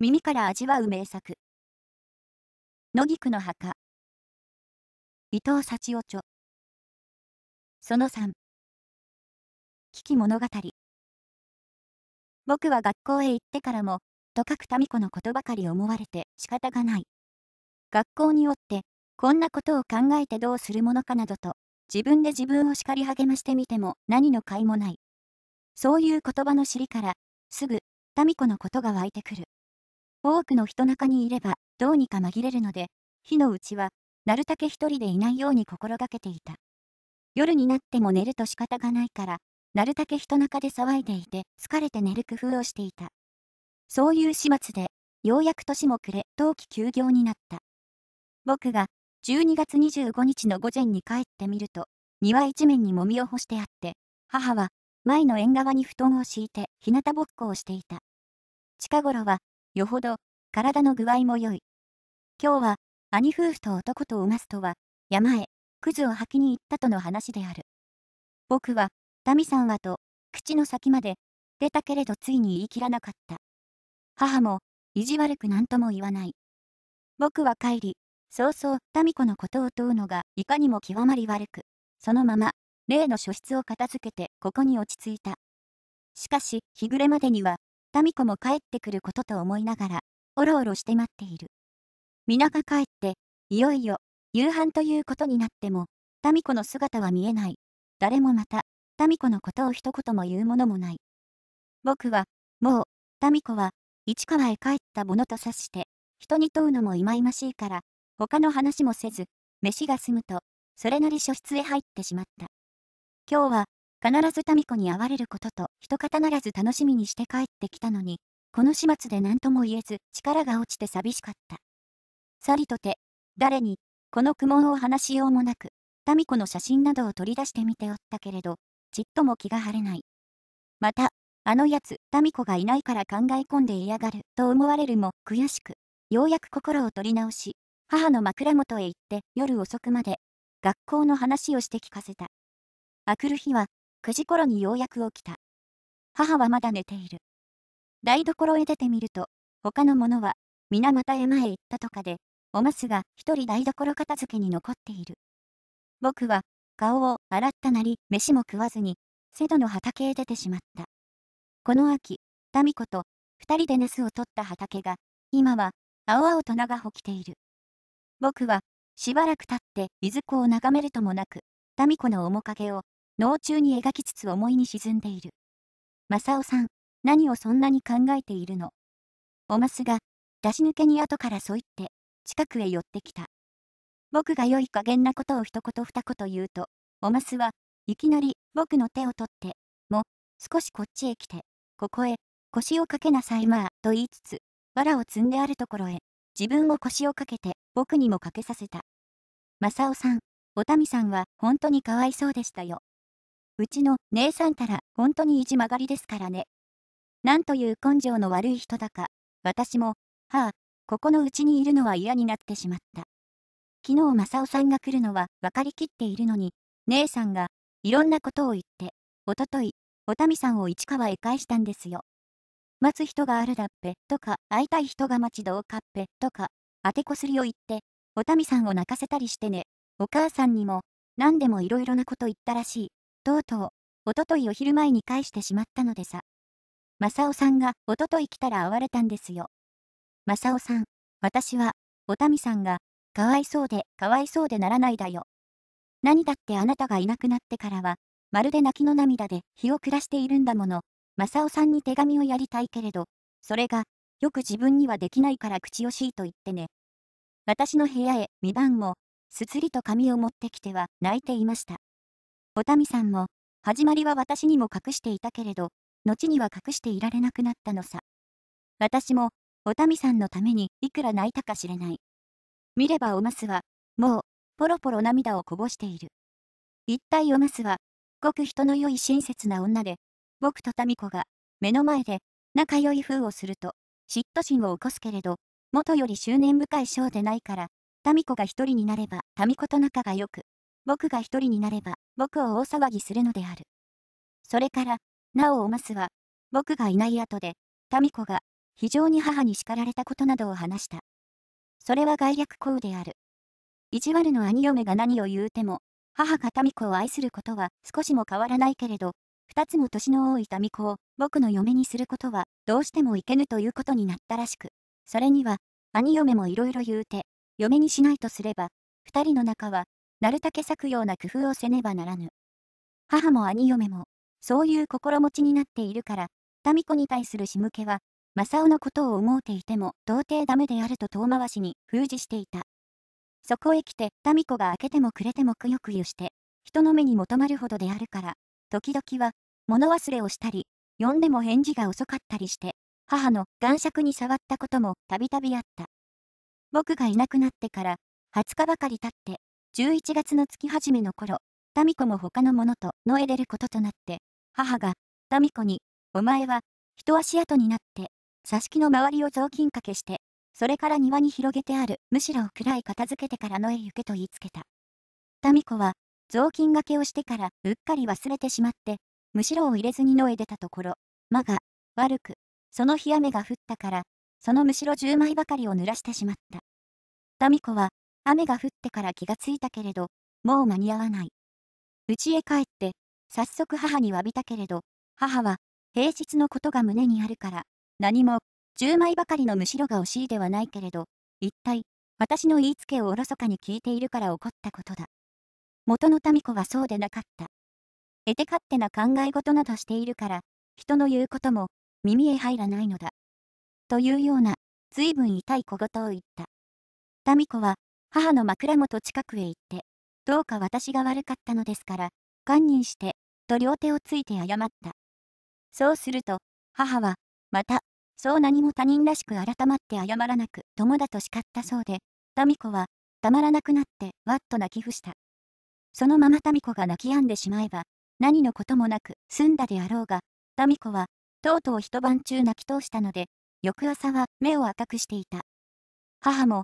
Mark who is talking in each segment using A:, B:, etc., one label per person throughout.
A: 耳から味わう名作野菊の墓伊藤幸男著その3危機物語僕は学校へ行ってからもと書く民子のことばかり思われて仕方がない学校におってこんなことを考えてどうするものかなどと自分で自分を叱り励ましてみても何の甲斐もないそういう言葉の尻からすぐ民子のことが湧いてくる多くの人中にいれば、どうにか紛れるので、火のうちは、なるたけ一人でいないように心がけていた。夜になっても寝ると仕方がないから、なるたけ人中で騒いでいて、疲れて寝る工夫をしていた。そういう始末で、ようやく年も暮れ、冬季休業になった。僕が、12月25日の午前に帰ってみると、庭一面にもみを干してあって、母は、前の縁側に布団を敷いて、日向ぼっこをしていた。近頃は、よほど、体の具合も良い。今日は、兄夫婦と男とおますとは、山へ、くずを履きに行ったとの話である。僕は、民さんはと、口の先まで、出たけれどついに言い切らなかった。母も、意地悪く何とも言わない。僕は帰り、早々、民子のことを問うのが、いかにも極まり悪く、そのまま、例の書室を片付けて、ここに落ち着いた。しかし、日暮れまでには、民ミ子も帰ってくることと思いながら、おろおろして待っている。皆が帰って、いよいよ、夕飯ということになっても、民ミ子の姿は見えない。誰もまた、民ミ子のことを一言も言うものもない。僕は、もう、民ミ子は、市川へ帰ったものと察して、人に問うのも忌々しいから、他の話もせず、飯が済むと、それなり書室へ入ってしまった。今日は、必ず民子に会われることと、か方ならず楽しみにして帰ってきたのに、この始末で何とも言えず力が落ちて寂しかった。さりとて、誰に、この苦悶を話しようもなく、民子の写真などを取り出してみておったけれど、ちっとも気が晴れない。また、あのやつ、民子がいないから考え込んで嫌がると思われるも悔しく、ようやく心を取り直し、母の枕元へ行って夜遅くまで、学校の話をして聞かせた。あくる日は、9時頃にようやく起きた。母はまだ寝ている。台所へ出てみると、他の者は、皆また山へ行ったとかで、おますが一人台所片付けに残っている。僕は、顔を洗ったなり、飯も食わずに、瀬戸の畑へ出てしまった。この秋、民子と二人でネスを取った畑が、今は、青々と長穂きている。僕は、しばらく経って、いずこを眺めるともなく、民子の面影を、脳中に描きつつ思いに沈んでいる。正雄さん、何をそんなに考えているのおますが、出し抜けに後からそう言って、近くへ寄ってきた。僕が良い加減なことを一言二言言うと、おますはいきなり僕の手を取って、も、少しこっちへ来て、ここへ、腰をかけなさいまあ、と言いつつ、藁を積んであるところへ、自分を腰をかけて、僕にもかけさせた。マサオさん、おたみさんは本当にかわいそうでしたよ。うちの姉さんたら本当に意地曲がりですからね。なんという根性の悪い人だか、私も、はあ、ここのうちにいるのは嫌になってしまった。昨日正雄さんが来るのは分かりきっているのに、姉さんが、いろんなことを言って、おととい、おたみさんを市川へ返したんですよ。待つ人があるだっぺとか、会いたい人が待ちどうかっぺとか、当てこすりを言って、おたみさんを泣かせたりしてね、お母さんにも、何でもいろいろなこと言ったらしい。とうとう、おとといお昼前に返してしまったのでさ。正雄さんがおととい来たら会われたんですよ。正雄さん、私は、おたみさんが、かわいそうで、かわいそうでならないだよ。何だってあなたがいなくなってからは、まるで泣きの涙で日を暮らしているんだもの。正雄さんに手紙をやりたいけれど、それが、よく自分にはできないから口惜しいと言ってね。私の部屋へ、見番も、すつりと髪を持ってきては泣いていました。おたみさんも、始まりは私にも隠していたけれど、後には隠していられなくなったのさ。私も、おたみさんのためにいくら泣いたかしれない。見ればおますは、もう、ポロポロ涙をこぼしている。一体おますは、ごく人の良い親切な女で、僕とたみ子が、目の前で、仲良い風をすると、嫉妬心を起こすけれど、元より執念深い章でないから、タミ子が一人になれば、タミ子と仲が良く、僕が一人になれば、僕を大騒ぎするのである。それから、なおおますは、僕がいない後で、民子が、非常に母に叱られたことなどを話した。それは概略行為である。意地悪の兄嫁が何を言うても、母が民子を愛することは少しも変わらないけれど、二つも年の多い民子を僕の嫁にすることはどうしてもいけぬということになったらしく、それには、兄嫁もいろいろ言うて、嫁にしないとすれば、二人の仲はなるたけ咲くような工夫をせねばならぬ。母も兄嫁も、そういう心持ちになっているから、民子に対する仕向けは、正雄のことを思うていても、到底ダメであると遠回しに封じしていた。そこへ来て、民子が開けてもくれてもくよくよして、人の目に求まるほどであるから、時々は、物忘れをしたり、呼んでも返事が遅かったりして、母の眼尺に触ったこともたびたびあった。僕がいなくなってから、20日ばかり経って、11月の月初めの頃、タミコも他の者と野へ出ることとなって、母が、タミコに、お前は、一足跡になって、し木の周りを雑巾かけして、それから庭に広げてある、むしろを暗い片付けてからのへ行けと言いつけた。タミコは、雑巾がけをしてから、うっかり忘れてしまって、むしろを入れずにのへ出たところ、間が、悪く、その日雨が降ったから、そのむしろ10枚ばかりを濡らしてしまった。タミコは、雨が降ってから気がついたけれど、もう間に合わない。家へ帰って、早速母に詫びたけれど、母は、平日のことが胸にあるから、何も、10枚ばかりのむしろが惜しいではないけれど、一体、私の言いつけをおろそかに聞いているから怒ったことだ。元の民子はそうでなかった。得て勝手な考え事などしているから、人の言うことも耳へ入らないのだ。というような、随分痛い小言を言った。民子は、母の枕元近くへ行って、どうか私が悪かったのですから、堪忍して、と両手をついて謝った。そうすると、母は、また、そう何も他人らしく改まって謝らなく友だと叱ったそうで、タミ子は、たまらなくなって、わっと泣き伏した。そのままタミ子が泣き止んでしまえば、何のこともなく済んだであろうが、タミ子は、とうとう一晩中泣き通したので、翌朝は目を赤くしていた。母も、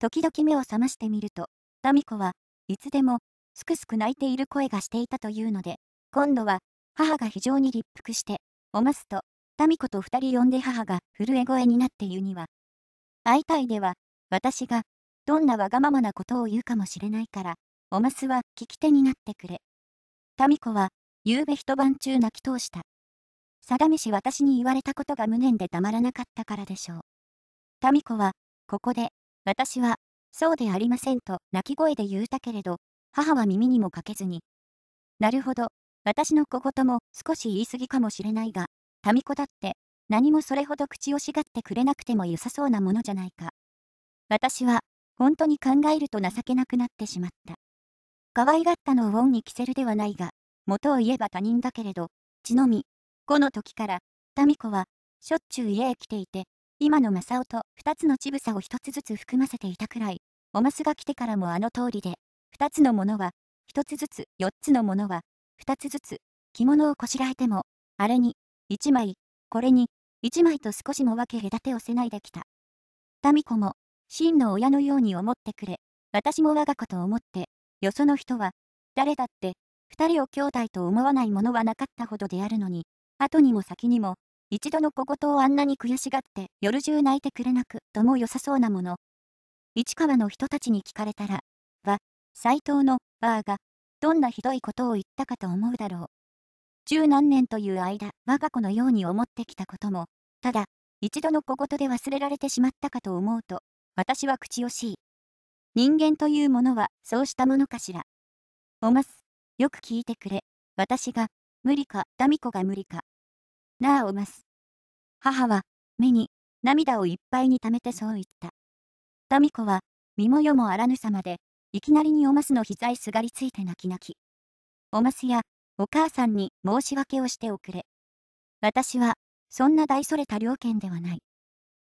A: 時々目を覚ましてみると、民ミ子はいつでも、すくすく泣いている声がしていたというので、今度は、母が非常に立腹して、おますと、民ミ子と二人呼んで母が震え声になって言うには、会いたいでは、私が、どんなわがままなことを言うかもしれないから、おますは聞き手になってくれ。タミコは、夕べ一晩中泣き通した。さだめし私に言われたことが無念でたまらなかったからでしょう。タミは、ここで、私は、そうでありませんと泣き声で言うたけれど、母は耳にもかけずに。なるほど、私の小言も少し言い過ぎかもしれないが、民子だって、何もそれほど口をしがってくれなくても良さそうなものじゃないか。私は、本当に考えると情けなくなってしまった。可愛がったのを恩に着せるではないが、元を言えば他人だけれど、血のみ、この時から、民子は、しょっちゅう家へ来ていて、今の正雄と2つの乳房を1つずつ含ませていたくらい、おますが来てからもあの通りで、2つのものは、1つずつ、4つのものは、2つずつ、着物をこしらえても、あれに、1枚、これに、1枚と少しも分け隔てをせないできた。民子も、真の親のように思ってくれ、私も我が子と思って、よその人は、誰だって、二人を兄弟と思わないものはなかったほどであるのに、後にも先にも、一度の小言をあんなに悔しがって夜中泣いてくれなくとも良さそうなもの。市川の人たちに聞かれたら、は、斎藤の、バーが、どんなひどいことを言ったかと思うだろう。十何年という間、我が子のように思ってきたことも、ただ、一度の小言で忘れられてしまったかと思うと、私は口惜しい。人間というものは、そうしたものかしら。おます。よく聞いてくれ。私が、無理か、ダミ子が無理か、なあおます。母は目に涙をいっぱいに溜めてそう言った。民子は身も世もあらぬさまで、いきなりにおますの膝へすがりついて泣き泣き。おますやお母さんに申し訳をしておくれ。私はそんな大それた了見ではない。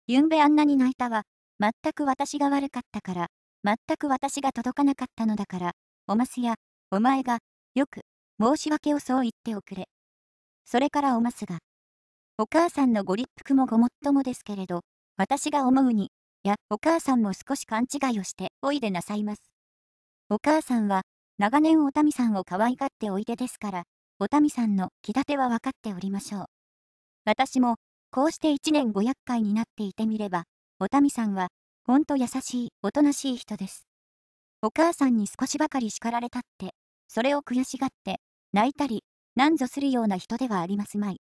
A: ゆんべあんなに泣いたは、全く私が悪かったから、全く私が届かなかったのだから、おますや、お前が、よく、申し訳をそう言っておくれ。それからおますが、お母さんのご立腹もごもっともですけれど、私が思うに、や、お母さんも少し勘違いをしておいでなさいます。お母さんは、長年おたみさんを可愛がっておいでですから、おたみさんの気立ては分かっておりましょう。私も、こうして一年五百回になっていてみれば、おたみさんは、ほんと優しい、おとなしい人です。お母さんに少しばかり叱られたって、それを悔しがって、泣いたり、なんぞするような人ではありますまい。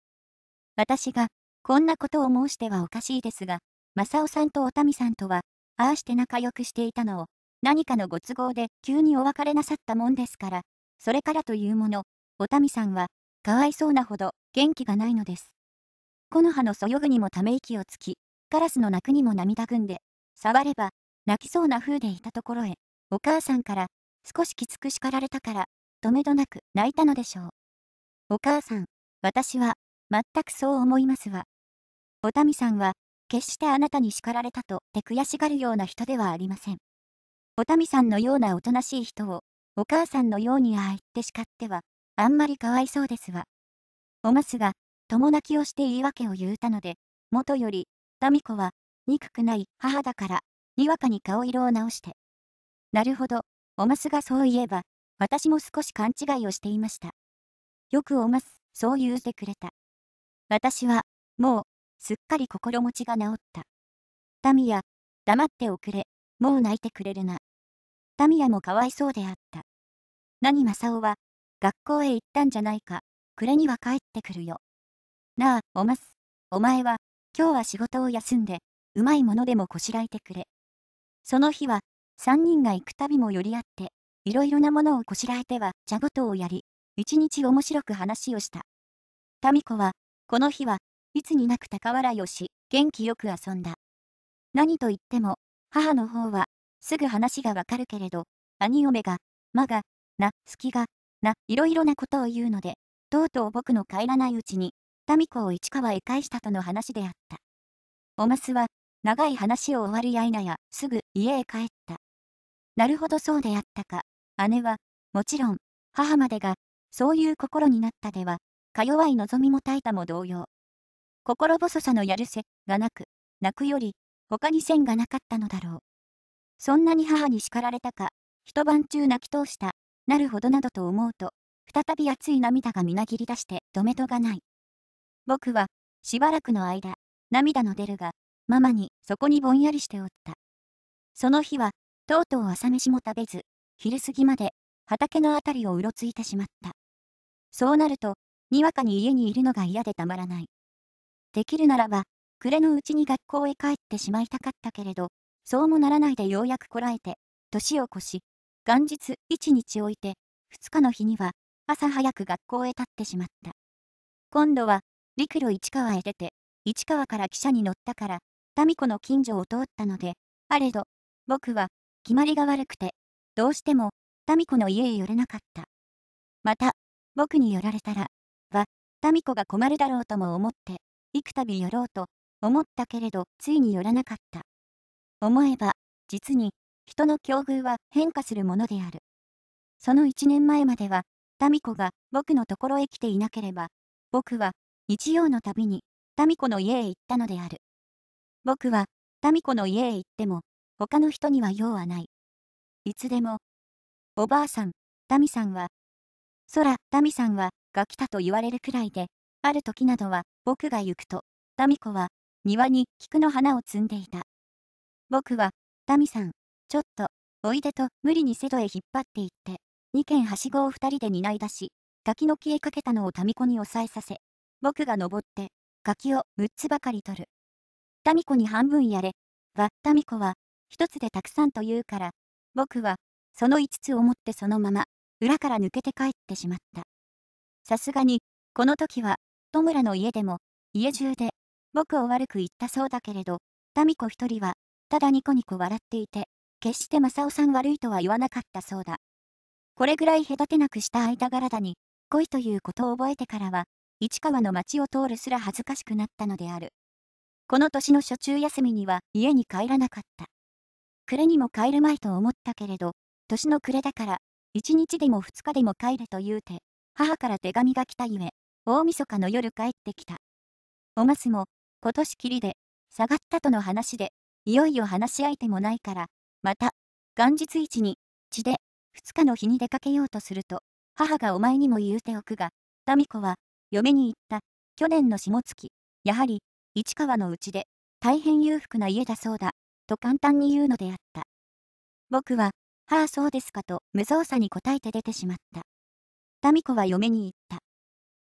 A: 私が、こんなことを申してはおかしいですが、正雄さんとおたみさんとは、ああして仲良くしていたのを、何かのご都合で急にお別れなさったもんですから、それからというもの、おたみさんは、かわいそうなほど元気がないのです。木の葉のそよぐにもため息をつき、カラスの鳴くにも涙ぐんで、触れば、泣きそうな風でいたところへ、お母さんから、少しきつく叱られたから、とめどなく泣いたのでしょう。お母さん、私は、全くそう思いますわ。おたみさんは、決してあなたに叱られたとて悔しがるような人ではありません。おたみさんのようなおとなしい人を、お母さんのようにああ言って叱っては、あんまりかわいそうですわ。おますが、友泣きをして言い訳を言うたので、もとより、たみ子は、憎くない母だから、にわかに顔色を直して。なるほど、おますがそういえば、私も少し勘違いをしていました。よくおます、そう言うてくれた。私は、もう、すっかり心持ちが治った。タミヤ、黙っておくれ、もう泣いてくれるな。タミヤもかわいそうであった。何正オは、学校へ行ったんじゃないか、暮れには帰ってくるよ。なあ、おます。お前は、今日は仕事を休んで、うまいものでもこしらえてくれ。その日は、三人が行くたびも寄り合って、いろいろなものをこしらえては、茶ごとをやり、一日面白く話をした。民子は、この日はいつになく高笑いをし、元気よく遊んだ。何と言っても、母の方は、すぐ話がわかるけれど、兄嫁が、まが、な、好きが、な、いろいろなことを言うので、とうとう僕の帰らないうちに、民子を市川へ返したとの話であった。おますは、長い話を終わるやいなや、すぐ家へ帰った。なるほどそうであったか。姉は、もちろん、母までが、そういう心になったでは、か弱い望みも耐えたも同様。心細さのやるせがなく、泣くより、他に線がなかったのだろう。そんなに母に叱られたか、一晩中泣き通した、なるほどなどと思うと、再び熱い涙がみなぎり出して止めとがない。僕は、しばらくの間、涙の出るが、ママにそこにぼんやりしておった。その日は、とうとう朝飯も食べず、昼過ぎまで、畑のあたりをうろついてしまった。そうなると、にわかに家にいるのが嫌でたまらない。できるならば、暮れのうちに学校へ帰ってしまいたかったけれど、そうもならないでようやくこらえて、年を越し、元日一日置いて、二日の日には、朝早く学校へ立ってしまった。今度は、陸路市川へ出て、市川から汽車に乗ったから、民子の近所を通ったので、あれど、僕は、決まりが悪くて、どうしても、民子の家へ寄れなかった。また、僕に寄られたら、民子が困るだろうとも思って、幾度寄ろうと思ったけれど、ついに寄らなかった。思えば、実に、人の境遇は変化するものである。その一年前までは、民子が僕のところへ来ていなければ、僕は日曜のたびに民子の家へ行ったのである。僕は民子の家へ行っても、他の人には用はない。いつでも、おばあさん、民さんは、空、民さんは、が来たと言われるくらいで、ある時などは、僕が行くと、ダミ子は、庭に菊の花を摘んでいた。僕は、ダミさん、ちょっと、おいでと無理に瀬戸へ引っ張っていって、2軒はしごを2人で担い出し、柿の木へかけたのをタミ子に押さえさせ、僕が登って、柿を6つばかり取る。タミ子に半分やれ、は、タミ子は、1つでたくさんと言うから、僕は、その5つを持ってそのまま、裏から抜けて帰ってしまった。さすがに、この時は、戸村の家でも、家中で、僕を悪く言ったそうだけれど、民子一人は、ただニコニコ笑っていて、決して正雄さん悪いとは言わなかったそうだ。これぐらい隔てなくした間柄だに、恋ということを覚えてからは、市川の町を通るすら恥ずかしくなったのである。この年の初中休みには家に帰らなかった。暮れにも帰るまいと思ったけれど、年の暮れだから、一日でも二日でも帰れと言うて、母から手紙が来たゆえ、大晦日の夜帰ってきた。おますも、今年きりで、下がったとの話で、いよいよ話し相手もないから、また、元日市に、血で、2日の日に出かけようとすると、母がお前にも言うておくが、民子は、嫁に行った、去年の下月、やはり、市川のうちで、大変裕福な家だそうだ、と簡単に言うのであった。僕は、はあそうですかと無造作に答えて出てしまった。民子は嫁に言った。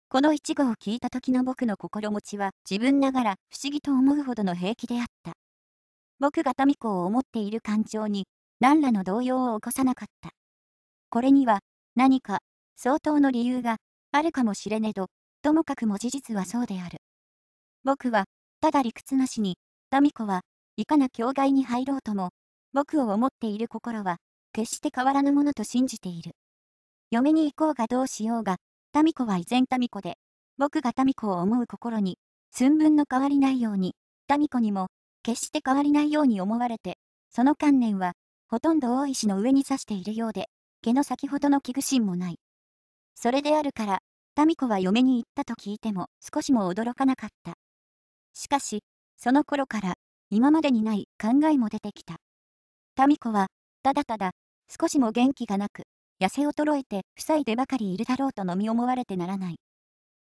A: この一語を聞いた時の僕の心持ちは自分ながら不思議と思うほどの平気であった。僕が民子を思っている感情に何らの動揺を起こさなかった。これには何か相当の理由があるかもしれねど、ともかくも事実はそうである。僕はただ理屈なしに、民子はいかな境外に入ろうとも、僕を思っている心は決して変わらぬものと信じている。嫁に行こうがどうしようが、民子は依然民子で、僕が民子を思う心に、寸分の変わりないように、民子にも、決して変わりないように思われて、その観念は、ほとんど大石の上に刺しているようで、毛の先ほどの危惧心もない。それであるから、民子は嫁に行ったと聞いても少しも驚かなかった。しかし、その頃から、今までにない考えも出てきた。民子は、ただただ、少しも元気がなく、痩せ衰えて、塞いでばかりいるだろうと飲み思われてならない。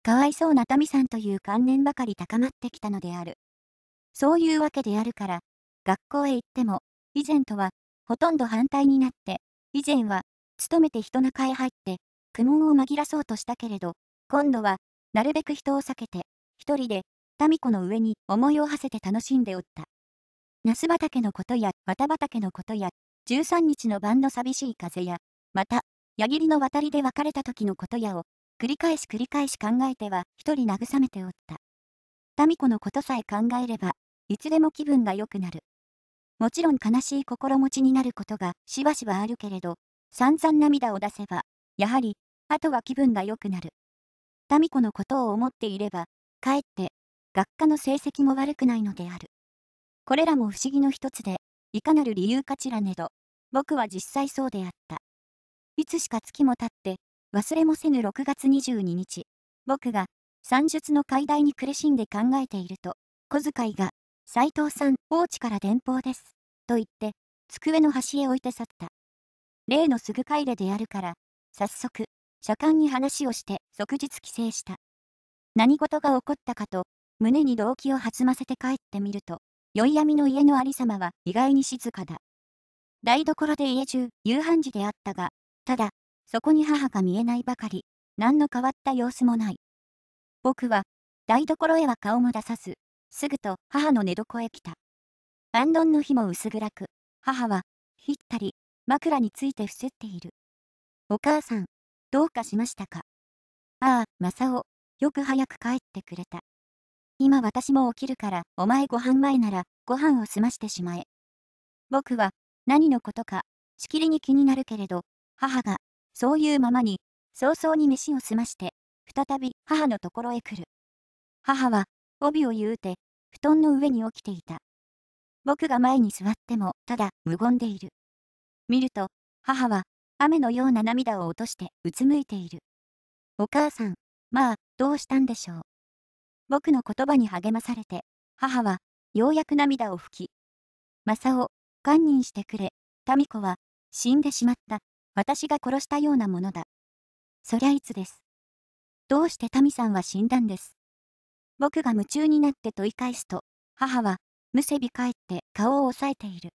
A: かわいそうな民さんという観念ばかり高まってきたのである。そういうわけであるから、学校へ行っても、以前とは、ほとんど反対になって、以前は、勤めて人中へ入って、苦悶を紛らそうとしたけれど、今度は、なるべく人を避けて、一人で、民子の上に思いを馳せて楽しんでおった。那須畑のことや、綿畑のことや、13日の晩の寂しい風や、また、矢切の渡りで別れた時のことやを、繰り返し繰り返し考えては一人慰めておった。民子のことさえ考えれば、いつでも気分が良くなる。もちろん悲しい心持ちになることがしばしばあるけれど、散々涙を出せば、やはり、あとは気分が良くなる。民子のことを思っていれば、かえって、学科の成績も悪くないのである。これらも不思議の一つで、いかなる理由かちらねど、僕は実際そうであった。いつしか月も経って、忘れもせぬ6月22日、僕が、算術の解題に苦しんで考えていると、小遣いが、斎藤さん、大地から電報です。と言って、机の端へ置いて去った。例のすぐ帰れでやるから、早速、車間に話をして即日帰省した。何事が起こったかと、胸に動機を弾ませて帰ってみると、宵闇の家の有様は意外に静かだ。台所で家中、夕飯時であったが、ただ、そこに母が見えないばかり、何の変わった様子もない。僕は、台所へは顔も出さず、すぐと母の寝床へ来た。安頓の日も薄暗く、母は、ひったり、枕について伏せている。お母さん、どうかしましたかああ、マサオ、よく早く帰ってくれた。今私も起きるから、お前ご飯前なら、ご飯を済ましてしまえ。僕は、何のことか、しきりに気になるけれど、母が、そういうままに、早々に飯を済まして、再び母のところへ来る。母は、帯を言うて、布団の上に起きていた。僕が前に座っても、ただ、無言でいる。見ると、母は、雨のような涙を落としてうつむいている。お母さん、まあ、どうしたんでしょう。僕の言葉に励まされて、母は、ようやく涙を拭き、正雄、堪忍してくれ、民子は、死んでしまった。私が殺したようなものだ。そりゃいつです。どうしてタミさんは死んだんです。僕が夢中になって問い返すと、母は、むせび返って顔を押さえている。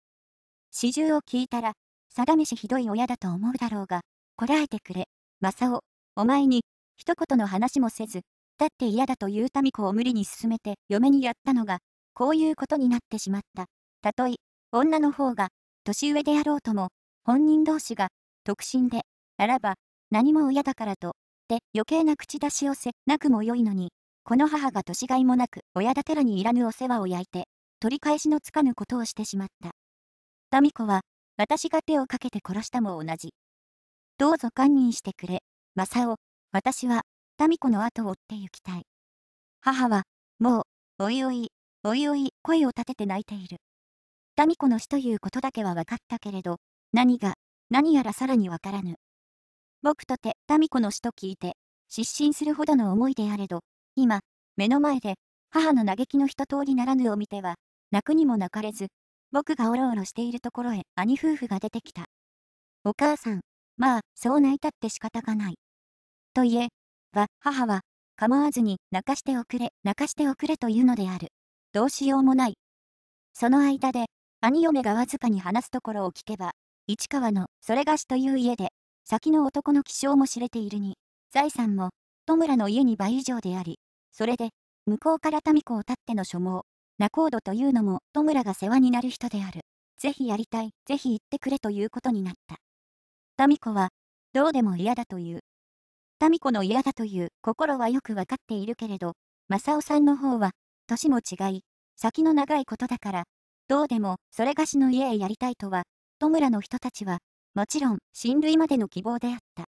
A: 始終を聞いたら、さだめしひどい親だと思うだろうが、こらえてくれ、マサオ、お前に、一言の話もせず、だって嫌だという民子を無理に進めて嫁にやったのが、こういうことになってしまった。たとえ、女の方が、年上であろうとも、本人同士が特進で、あらば、何も親だからと、で余計な口出しをせなくもよいのに、この母が年がいもなく親だてらにいらぬお世話を焼いて、取り返しのつかぬことをしてしまった。民ミ子は、私が手をかけて殺したも同じ。どうぞ堪忍してくれ、マサオ、私は、民ミ子の後を追って行きたい。母は、もう、おいおい、おいおい、声を立てて泣いている。民ミ子の死ということだけは分かったけれど、何が何やらさらにわからぬ。僕とて、民子の死と聞いて、失神するほどの思いであれど、今、目の前で、母の嘆きの一通りならぬを見ては、泣くにも泣かれず、僕がおろおろしているところへ兄夫婦が出てきた。お母さん、まあ、そう泣いたって仕方がない。と言え、は、母は、構わずに、泣かしておくれ、泣かしておくれというのである。どうしようもない。その間で、兄嫁がわずかに話すところを聞けば、市川のそれがしという家で、先の男の気性も知れているに、財産も、戸村の家に倍以上であり、それで、向こうから民子を立っての所望、仲人というのも戸村が世話になる人である。ぜひやりたい、ぜひ行ってくれということになった。民子は、どうでも嫌だという。民子の嫌だという心はよくわかっているけれど、正雄さんの方は、年も違い、先の長いことだから、どうでもそれがしの家へやりたいとは戸村の人たちは、もちろん、親類までの希望であった。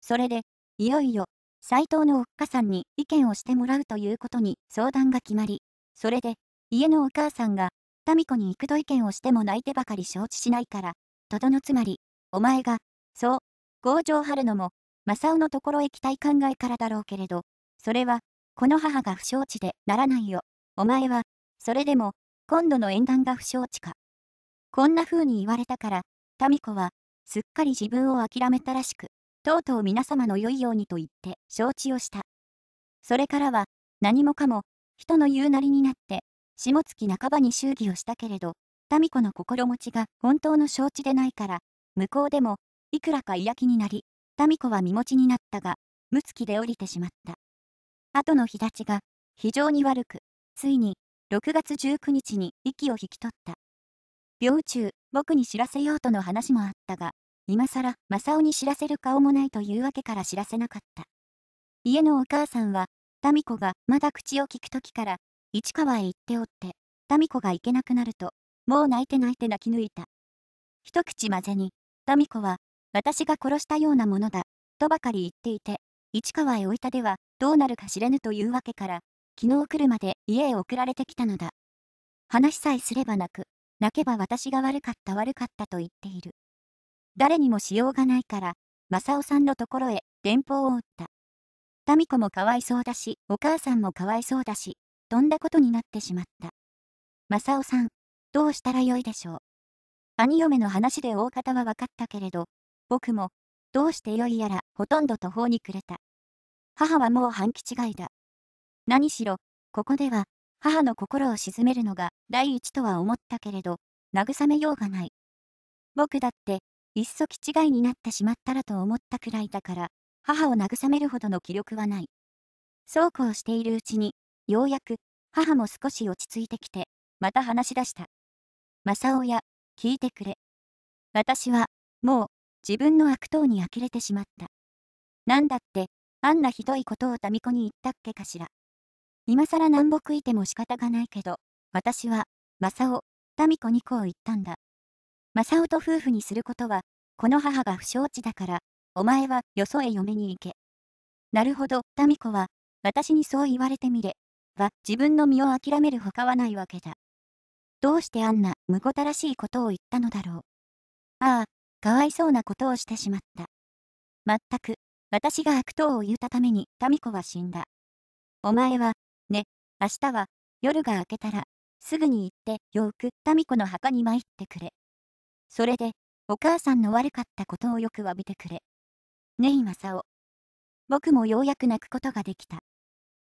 A: それで、いよいよ、斎藤のおっかさんに意見をしてもらうということに相談が決まり、それで、家のお母さんが、民子に幾度意見をしても泣いてばかり承知しないから、とどのつまり、お前が、そう、強情春のも、正雄のところへたい考えからだろうけれど、それは、この母が不承知でならないよ。お前は、それでも、今度の縁談が不承知か。こんな風に言われたから、民子は、すっかり自分を諦めたらしく、とうとう皆様の良いようにと言って承知をした。それからは、何もかも、人の言うなりになって、下月半ばに祝儀をしたけれど、民子の心持ちが本当の承知でないから、向こうでも、いくらか嫌気になり、民子は身持ちになったが、無月で降りてしまった。後の日立ちが、非常に悪く、ついに、6月19日に息を引き取った。病中、僕に知らせようとの話もあったが、今更、正雄に知らせる顔もないというわけから知らせなかった。家のお母さんは、民子がまだ口を聞く時から、市川へ行っておって、民子が行けなくなると、もう泣いて泣いて泣き抜いた。一口混ぜに、民子は、私が殺したようなものだ、とばかり言っていて、市川へ置いたでは、どうなるか知れぬというわけから、昨日来るまで家へ送られてきたのだ。話さえすればなく。泣けば私が悪かった悪かったと言っている。誰にもしようがないから、正雄さんのところへ電報を打った。民子もかわいそうだし、お母さんもかわいそうだし、とんだことになってしまった。正雄さん、どうしたらよいでしょう。兄嫁の話で大方は分かったけれど、僕も、どうしてよいやら、ほとんど途方に暮れた。母はもう半期違いだ。何しろ、ここでは、母の心を鎮めるのが第一とは思ったけれど、慰めようがない。僕だって、いっそ気違いになってしまったらと思ったくらいだから、母を慰めるほどの気力はない。そうこうしているうちに、ようやく、母も少し落ち着いてきて、また話し出した。正雄や、聞いてくれ。私は、もう、自分の悪党に呆れてしまった。なんだって、あんなひどいことを民子に言ったっけかしら。今更南北いても仕方がないけど、私は、正雄、民子2個を言ったんだ。正雄と夫婦にすることは、この母が不承知だから、お前はよそへ嫁に行け。なるほど、民子は、私にそう言われてみれ、は自分の身を諦めるほかはないわけだ。どうしてあんな、むごたらしいことを言ったのだろう。ああ、かわいそうなことをしてしまった。まったく、私が悪党を言うたために、民子は死んだ。お前は、ね、明日は、夜が明けたら、すぐに行って、よーく、民子の墓に参ってくれ。それで、お母さんの悪かったことをよく詫びてくれ。ねえ、さお、僕もようやく泣くことができた。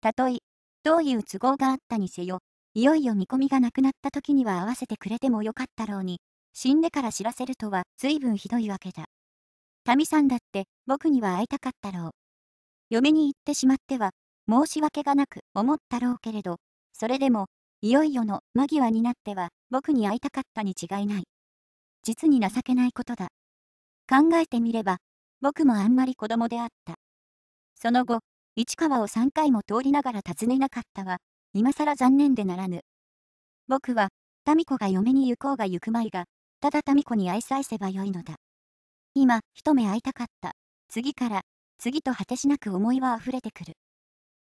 A: たとえ、どういう都合があったにせよ、いよいよ見込みがなくなった時には会わせてくれてもよかったろうに、死んでから知らせるとはずいぶんひどいわけだ。民さんだって僕には会いたかったろう。嫁に行ってしまっては申し訳がなく思ったろうけれど、それでも、いよいよの間際になっては僕に会いたかったに違いない。実に情けないことだ。考えてみれば、僕もあんまり子供であった。その後、市川を3回も通りながら訪ねなかったは、今更残念でならぬ。僕は、民子が嫁に行こうが行くまいが、ただ民子に愛さえせばよいのだ。今、一目会いたかった。次から、次と果てしなく思いは溢れてくる。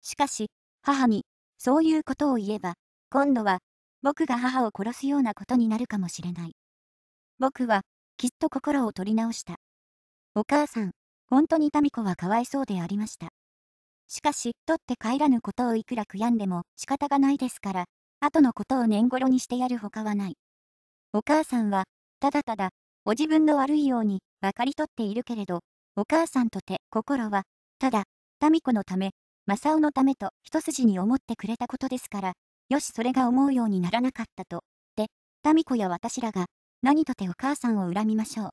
A: しかし、母に、そういうことを言えば、今度は、僕が母を殺すようなことになるかもしれない。僕は、きっと心を取り直した。お母さん、本当に民子はかわいそうでありました。しかし、取って帰らぬことをいくら悔やんでも仕方がないですから、後のことを年頃にしてやるほかはない。お母さんは、ただただ、お自分の悪いように、分かり取っているけれど、お母さんとて心は、ただ、民子のため、正雄のためと一筋に思ってくれたことですから、よしそれが思うようにならなかったと、で、民子や私らが、何とてお母さんを恨みましょう。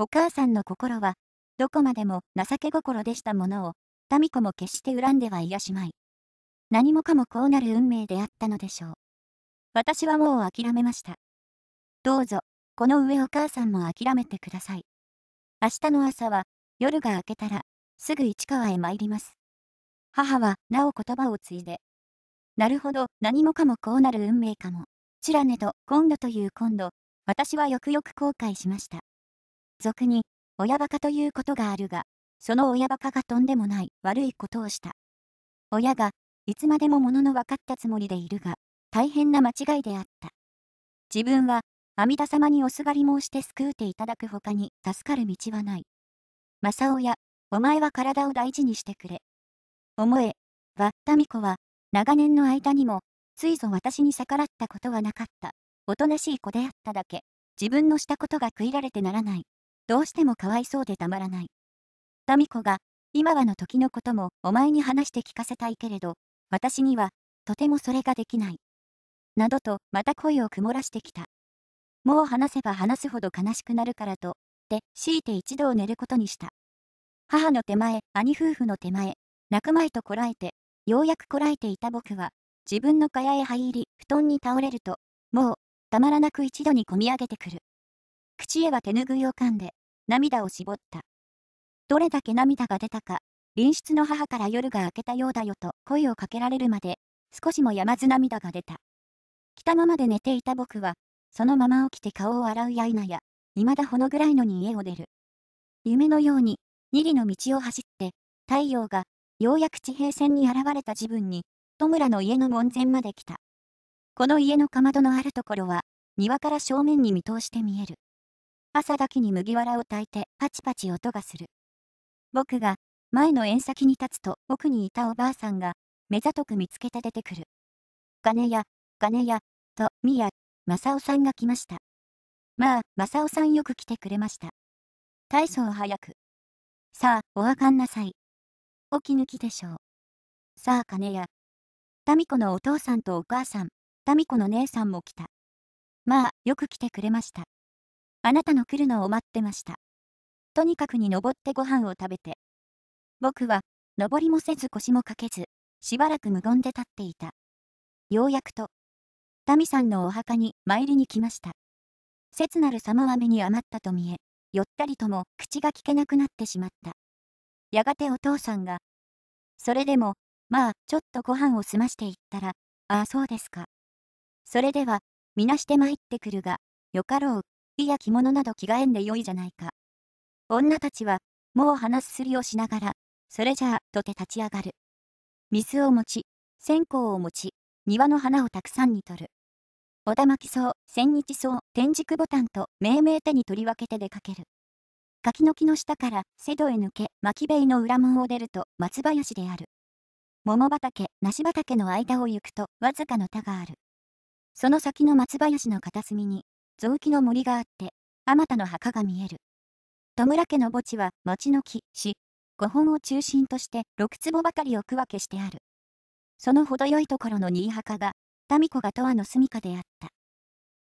A: お母さんの心は、どこまでも情け心でしたものを、民子も決して恨んではいやしまい。何もかもこうなる運命であったのでしょう。私はもう諦めました。どうぞ、この上お母さんも諦めてください。明日の朝は、夜が明けたら、すぐ市川へ参ります。母は、なお言葉を継いで。なるほど、何もかもこうなる運命かも。チラネと、今度という今度、私はよくよく後悔しました。俗に、親バカということがあるが、その親バカがとんでもない悪いことをした。親が、いつまでもものの分かったつもりでいるが、大変な間違いであった。自分は、阿弥陀様におすがり申して救うていただくほかに助かる道はない。正親、お前は体を大事にしてくれ。思え、は、民子は、長年の間にも、ついぞ私に逆らったことはなかった。おとなしい子であっただけ、自分のしたことが悔いられてならない。どうしてもかわいそうでたまらない。民子が、今はの時のこともお前に話して聞かせたいけれど、私には、とてもそれができない。などと、また声を曇らしてきた。もう話せば話すほど悲しくなるからと、で、強いて一度を寝ることにした。母の手前、兄夫婦の手前、泣くまいとこらえて、ようやくこらえていた僕は、自分の蚊帳へ入り、布団に倒れると、もう、たまらなく一度にこみ上げてくる。口へは手ぬぐいを噛んで、涙を絞った。どれだけ涙が出たか、隣室の母から夜が明けたようだよと声をかけられるまで、少しもやまず涙が出た。来たままで寝ていた僕は、そのまま起きて顔を洗うやいなや、未だほのぐらいのに家を出る。夢のように、二里の道を走って、太陽がようやく地平線に現れた自分に、戸村の家の門前まで来た。この家のかまどのあるところは、庭から正面に見通して見える。朝だけに麦わらを炊いてパチパチ音がする。僕が前の縁先に立つと奥にいたおばあさんが目ざとく見つけて出てくる。金屋、金屋、と、みや、正雄さんが来ました。まあ、正雄さんよく来てくれました。大層早く。さあ、おあかんなさい。起き抜きでしょう。さあ金谷。民子のお父さんとお母さん、民子の姉さんも来た。まあ、よく来てくれました。あなたの来るのを待ってました。とにかくに登ってご飯を食べて。僕は、登りもせず腰もかけず、しばらく無言で立っていた。ようやくと、民さんのお墓に参りに来ました。切なる様は目に余ったと見え、よったりとも口が聞けなくなってしまった。やがてお父さんが、それでも、まあ、ちょっとご飯を済ましていったら、ああ、そうですか。それでは、みなして参ってくるが、よかろう、いや着物など着替えんでよいじゃないか。女たちは、もう話すすりをしながら、それじゃあ、とて立ち上がる。水を持ち、線香を持ち、庭の花をたくさんにとる。小田巻草、千日草、天竺ボタンと、命名手に取り分けて出かける。柿の木の下から瀬戸へ抜け牧塀の裏門を出ると松林である桃畑梨畑の間を行くとわずかの田があるその先の松林の片隅に雑木の森があってあまたの墓が見える戸村家の墓地は町の木し5本を中心として6坪ばかりを区分けしてあるその程よいところの新墓が民子が永遠の住処であった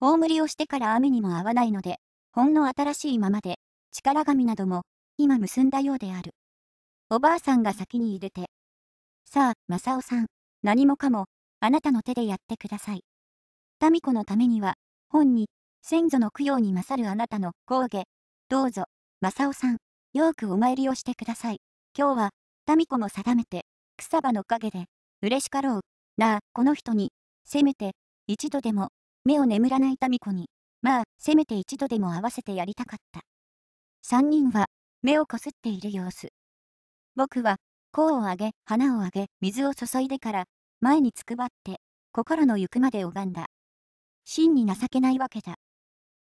A: 大無をしてから雨にも合わないのでほんの新しいままで力紙なども、今結んだようである。おばあさんが先に入れて。さあ、正雄さん、何もかも、あなたの手でやってください。民子のためには、本に、先祖の供養に勝るあなたの講下、どうぞ、正雄さん、よくお参りをしてください。今日は、民子も定めて、草葉の陰で、嬉しかろう。なあ、この人に、せめて、一度でも、目を眠らない民子に、まあ、せめて一度でも会わせてやりたかった。3人は目をこすっている様子。僕は甲を上げ、花をあげ、水を注いでから前につくばって心の行くまで拝んだ。真に情けないわけだ。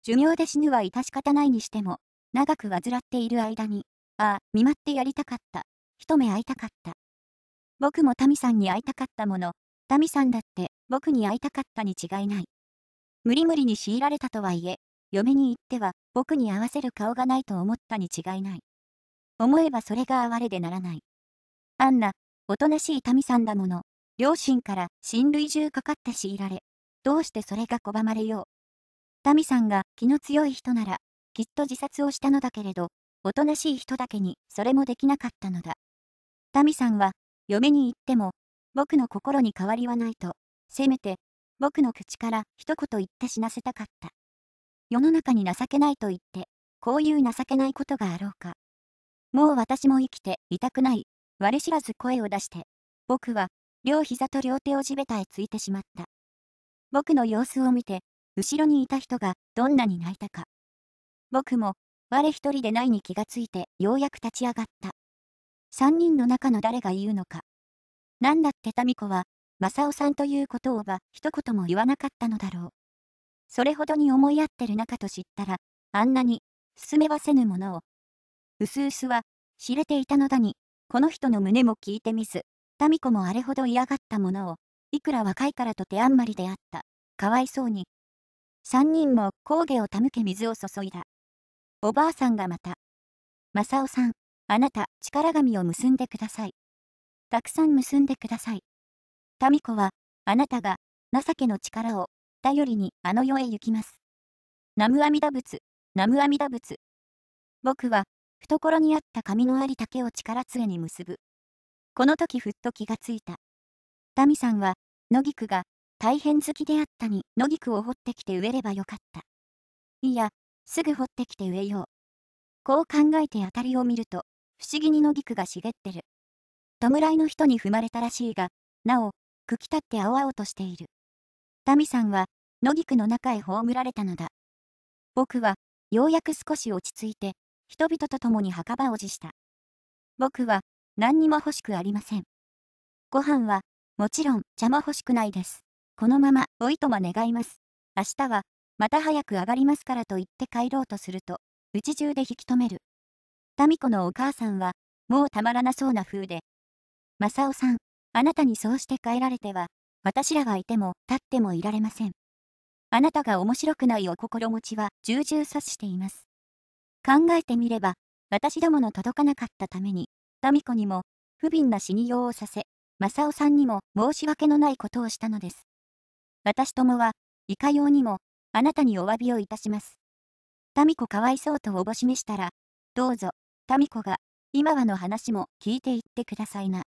A: 寿命で死ぬは致し方ないにしても、長く患っている間に、ああ、見舞ってやりたかった。一目会いたかった。僕も民さんに会いたかったもの、民さんだって僕に会いたかったに違いない。無理無理に強いられたとはいえ、嫁に行っては僕に合わせる顔がないと思ったに違いない。思えばそれが哀れでならない。アンナ、おとなしい民さんだもの。両親から親類中かかって強いられ、どうしてそれが拒まれよう。民さんが気の強い人なら、きっと自殺をしたのだけれど、おとなしい人だけにそれもできなかったのだ。民さんは、嫁に行っても、僕の心に変わりはないと、せめて、僕の口から一言言って死なせたかった。世の中に情けないと言って、こういう情けないことがあろうか。もう私も生きていたくない。我知らず声を出して、僕は、両膝と両手を地べたへついてしまった。僕の様子を見て、後ろにいた人がどんなに泣いたか。僕も、我一人でないに気がついてようやく立ち上がった。三人の中の誰が言うのか。なんだって民子は、正雄さんというこをば、一言も言わなかったのだろう。それほどに思い合ってる仲と知ったら、あんなに、進めはせぬものを。うすうすは、知れていたのだに、この人の胸も聞いてみず、民子もあれほど嫌がったものを、いくら若いからと手あんまりであった、かわいそうに。三人も工下を手向け水を注いだ。おばあさんがまた、正雄さん、あなた、力紙を結んでください。たくさん結んでください。民子は、あなたが、情けの力を頼りにあの世へ行きます。南無阿弥陀仏、南無阿弥陀仏。僕は、懐にあった紙のあり竹を力杖に結ぶ。この時ふっと気がついた。タミさんは、野菊が、大変好きであったに、野菊を掘ってきて植えればよかった。いや、すぐ掘ってきて植えよう。こう考えてあたりを見ると、不思議に野菊が茂ってる。弔いの人に踏まれたらしいが、なお、茎立って青々としている。タミさんは、野菊の中へ葬られたのだ。僕は、ようやく少し落ち着いて、人々と共に墓場を辞した。僕は、何にも欲しくありません。ご飯は、もちろん、茶も欲しくないです。このまま、おいとま願います。明日は、また早く上がりますからと言って帰ろうとすると、うち中で引き止める。民子のお母さんは、もうたまらなそうな風で、正雄さん、あなたにそうして帰られては、私らがいても立ってもいられません。あなたが面白くないお心持ちは重々察しています。考えてみれば、私どもの届かなかったために、民子にも、不憫な死にようをさせ、正オさんにも申し訳のないことをしたのです。私どもは、いかようにも、あなたにお詫びをいたします。民子かわいそうとおぼしめしたら、どうぞ、民子が、今はの話も聞いていってくださいな。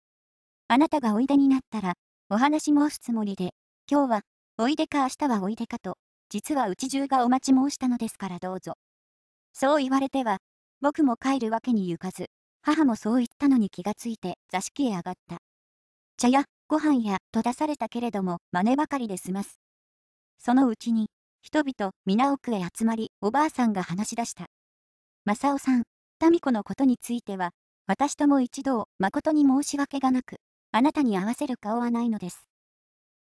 A: あなたがおいでになったら、お話申すつもりで、今日はおいでか明日はおいでかと、実はうち中がお待ち申したのですからどうぞ。そう言われては、僕も帰るわけにゆかず、母もそう言ったのに気がついて座敷へ上がった。茶や、ご飯や、と出されたけれども、真似ばかりで済ます。そのうちに、人々、皆奥へ集まり、おばあさんが話し出した。正雄さん、民子のことについては、私とも一度、誠に申し訳がなく、あなたに合わせる顔はないのです。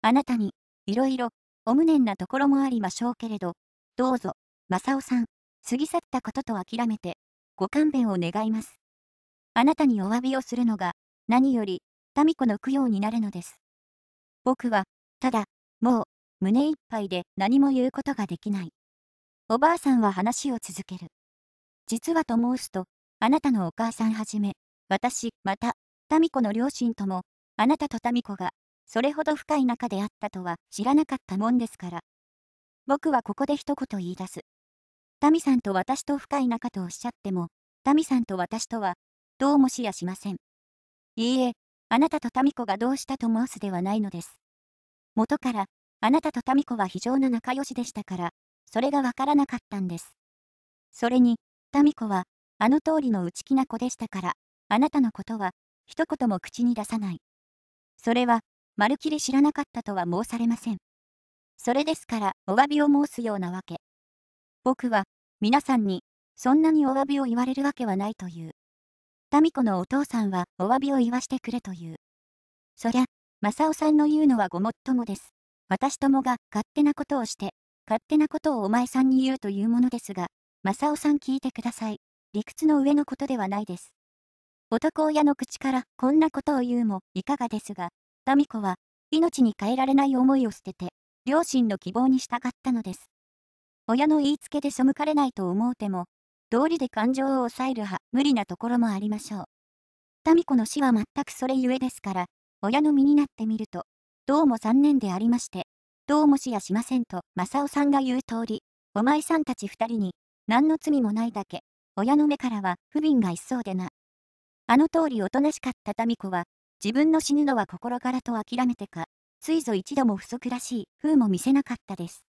A: あなたに、いろいろ、お無念なところもありましょうけれど、どうぞ、正雄さん、過ぎ去ったことと諦めて、ご勘弁を願います。あなたにお詫びをするのが、何より、民子の供養になるのです。僕は、ただ、もう、胸いっぱいで何も言うことができない。おばあさんは話を続ける。実はと申すと、あなたのお母さんはじめ、私、また、民子の両親とも、あなたと民子が、それほど深い仲であったとは知らなかったもんですから。僕はここで一言言い出す。タミさんと私と深い仲とおっしゃっても、タミさんと私とは、どうもしやしません。いいえ、あなたとタミ子がどうしたと申すではないのです。元から、あなたとタミ子は非常な仲良しでしたから、それがわからなかったんです。それに、タミ子は、あの通りの内気な子でしたから、あなたのことは、一言も口に出さない。それは、まるきり知らなかったとは申されません。それですから、お詫びを申すようなわけ。僕は、皆さんに、そんなにお詫びを言われるわけはないという。民子のお父さんは、お詫びを言わしてくれという。そりゃ、正雄さんの言うのはごもっともです。私どもが勝手なことをして、勝手なことをお前さんに言うというものですが、正雄さん聞いてください。理屈の上のことではないです。男親の口からこんなことを言うもいかがですが、民ミ子は、命に変えられない思いを捨てて、両親の希望に従ったのです。親の言いつけで背かれないと思うても、道理で感情を抑えるは無理なところもありましょう。民ミ子の死は全くそれゆえですから、親の身になってみると、どうも残念でありまして、どうもしやしませんと、正雄さんが言う通り、お前さんたち二人に、何の罪もないだけ、親の目からは不憫が一層でな。あの通りおとなしかった民子は、自分の死ぬのは心からと諦めてか、ついぞ一度も不足らしい風も見せなかったです。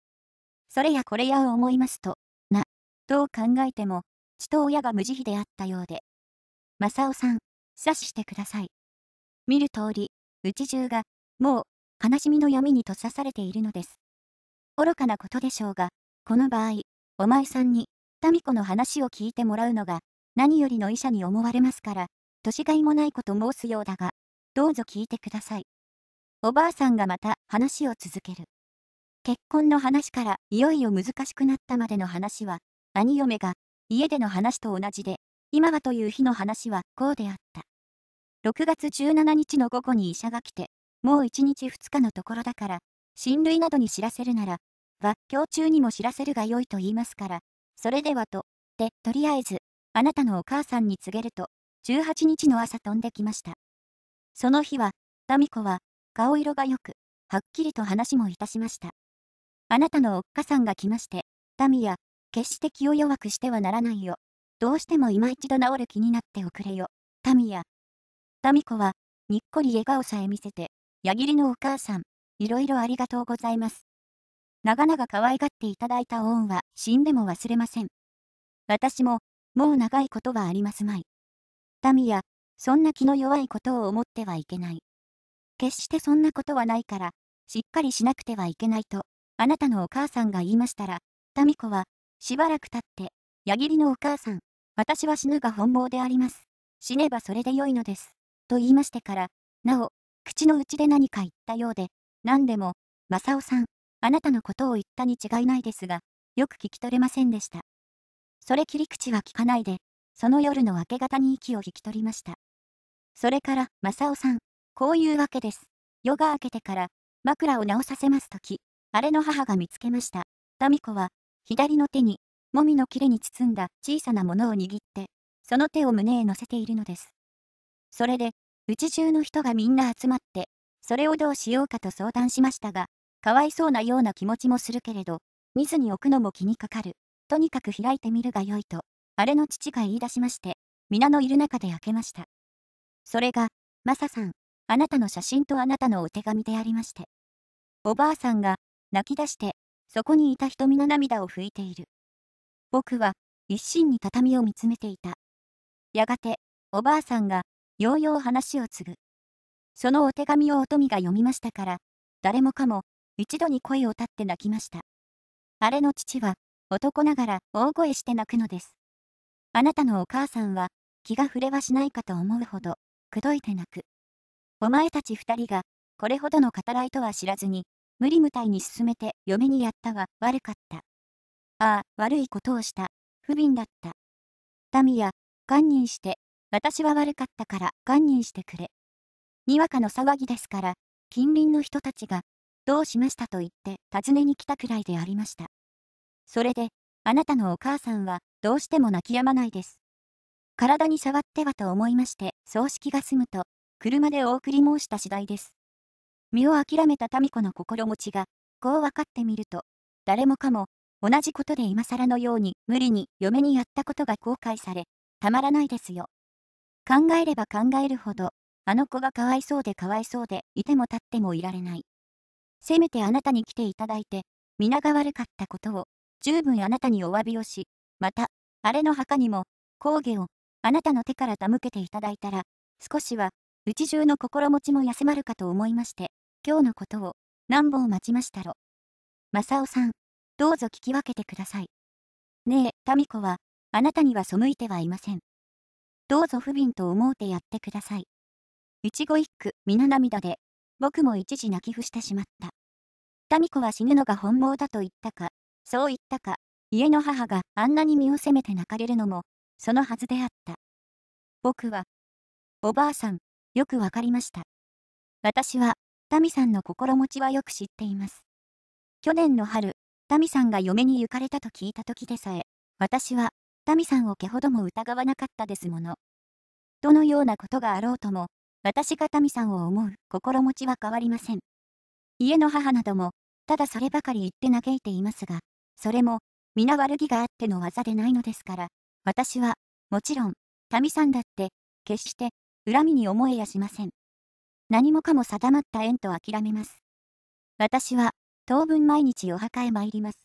A: それやこれやを思いますと、な、どう考えても、父と親が無慈悲であったようで。正雄さん、察してください。見る通り、うち中が、もう、悲しみの闇に閉ざされているのです。愚かなことでしょうが、この場合、お前さんに、民子の話を聞いてもらうのが、何よりの医者に思われますから、年がいもないこと申すようだが、どうぞ聞いてください。おばあさんがまた話を続ける。結婚の話からいよいよ難しくなったまでの話は、兄嫁が家での話と同じで、今はという日の話はこうであった。6月17日の午後に医者が来て、もう1日2日のところだから、親類などに知らせるなら、は今日中にも知らせるが良いと言いますから、それではと、で、とりあえず、あなたのお母さんに告げると、18日の朝飛んできました。その日は、タミは、顔色が良く、はっきりと話もいたしました。あなたのおっかさんが来まして、タミヤ、決して気を弱くしてはならないよ。どうしても今一度治る気になっておくれよ、タミヤ。タミは、にっこり笑顔さえ見せて、矢切のお母さん、いろいろありがとうございます。長々可愛がっていただいた恩は死んでも忘れません。私も、もう長いことはありますまい。タミヤ、そんな気の弱いことを思ってはいけない。決してそんなことはないから、しっかりしなくてはいけないと、あなたのお母さんが言いましたら、民子は、しばらく経って、矢切のお母さん、私は死ぬが本望であります。死ねばそれでよいのです。と言いましてから、なお、口の内で何か言ったようで、何でも、正雄さん、あなたのことを言ったに違いないですが、よく聞き取れませんでした。それ切り口は聞かないで、その夜の明け方に息を引き取りました。それから、正雄さん。こういうわけです。夜が明けてから、枕を直させますとき、あれの母が見つけました。タミ子は、左の手に、もみの切れに包んだ小さなものを握って、その手を胸へ乗せているのです。それで、うち中の人がみんな集まって、それをどうしようかと相談しましたが、かわいそうなような気持ちもするけれど、見ずに置くのも気にかかる。とにかく開いてみるがよいと、あれの父が言い出しまして、皆のいる中で開けました。それが、マサさん、あなたの写真とあなたのお手紙でありまして。おばあさんが、泣き出して、そこにいた瞳の涙を拭いている。僕は、一心に畳を見つめていた。やがて、おばあさんが、ようよう話を継ぐ。そのお手紙をおとみが読みましたから、誰もかも、一度に声を立って泣きました。あれの父は、男ながら大声して泣くのです。あなたのお母さんは、気が触れはしないかと思うほど、口説いて泣く。お前たち二人が、これほどの語らいとは知らずに、無理無体に進めて嫁にやったは悪かった。ああ、悪いことをした。不憫だった。タミヤ、堪忍して、私は悪かったから堪忍してくれ。にわかの騒ぎですから、近隣の人たちが、どうしましたと言って訪ねに来たくらいでありました。それで、あなたのお母さんはどうしても泣き止まないです。体に触ってはと思いまして、葬式が済むと、車でお送り申した次第です。身を諦めた民子の心持ちが、こう分かってみると、誰もかも、同じことで今更のように無理に嫁にやったことが後悔され、たまらないですよ。考えれば考えるほど、あの子がかわいそうでかわいそうで、いても立ってもいられない。せめてあなたに来ていただいて、皆が悪かったことを、十分あなたにお詫びをし、また、あれの墓にも、工芸をあなたの手から手向けていただいたら、少しは、うち中の心持ちも休まるかと思いまして、今日のことを、何本待ちましたろ。正雄さん、どうぞ聞き分けてください。ねえ、民子は、あなたには背いてはいません。どうぞ不憫と思うてやってください。一期一句、皆涙で、僕も一時泣き伏してしまった。民子は死ぬのが本望だと言ったか、そう言ったか、家の母があんなに身を責めて泣かれるのも、そのはずであった。僕は、おばあさん、よくわかりました。私は、タミさんの心持ちはよく知っています。去年の春、タミさんが嫁に行かれたと聞いた時でさえ、私は、タミさんを毛ほども疑わなかったですもの。どのようなことがあろうとも、私がタミさんを思う心持ちは変わりません。家の母なども、ただそればかり言って嘆いていますが、それも、皆悪気があっての技でないのですから、私は、もちろん、民さんだって、決して、恨みに思えやしません。何もかも定まった縁と諦めます。私は、当分毎日お墓へ参ります。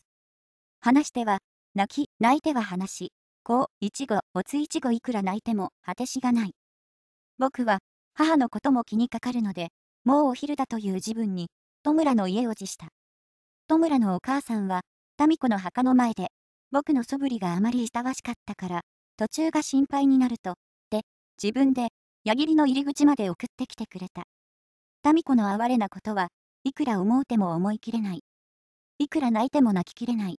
A: 話しては、泣き、泣いては話し、こう、いちご、おついちごいくら泣いても、果てしがない。僕は、母のことも気にかかるので、もうお昼だという自分に、戸村の家を辞した。戸村のお母さんは、民子の墓の前で、僕の素振りがあまり忙しかったから、途中が心配になると、で、自分で、矢切の入り口まで送ってきてくれた。民子の哀れなことは、いくら思うても思い切れない。いくら泣いても泣ききれない。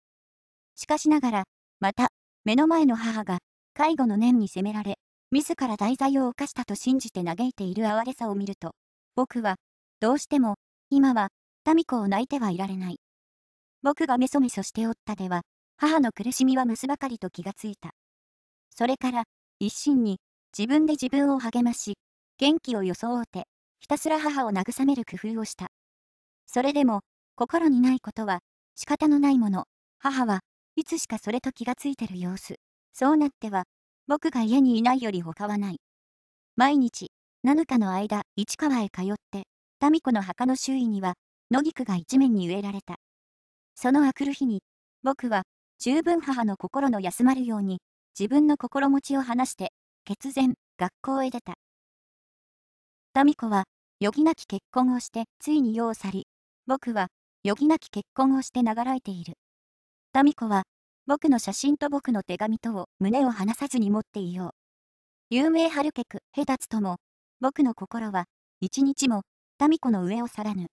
A: しかしながら、また、目の前の母が、介護の念に責められ、自ら題材を犯したと信じて嘆いている哀れさを見ると、僕は、どうしても、今は、民子を泣いてはいられない。僕がメソメソしておったでは、母の苦しみは増すばかりと気がついた。それから、一心に、自分で自分を励まし、元気を装うて、ひたすら母を慰める工夫をした。それでも、心にないことは、仕方のないもの、母はいつしかそれと気がついてる様子。そうなっては、僕が家にいないより他はない。毎日、7日の間、市川へ通って、民子の墓の周囲には、野菊が一面に植えられた。その明くる日に、僕は、十分母の心の休まるように、自分の心持ちを話して、決然、学校へ出た。民子は、余儀なき結婚をして、ついに世を去り、僕は、余儀なき結婚をして長らえている。民子は、僕の写真と僕の手紙とを胸を離さずに持っていよう。有名春ケク、ヘタツとも、僕の心は、一日も、民子の上を去らぬ。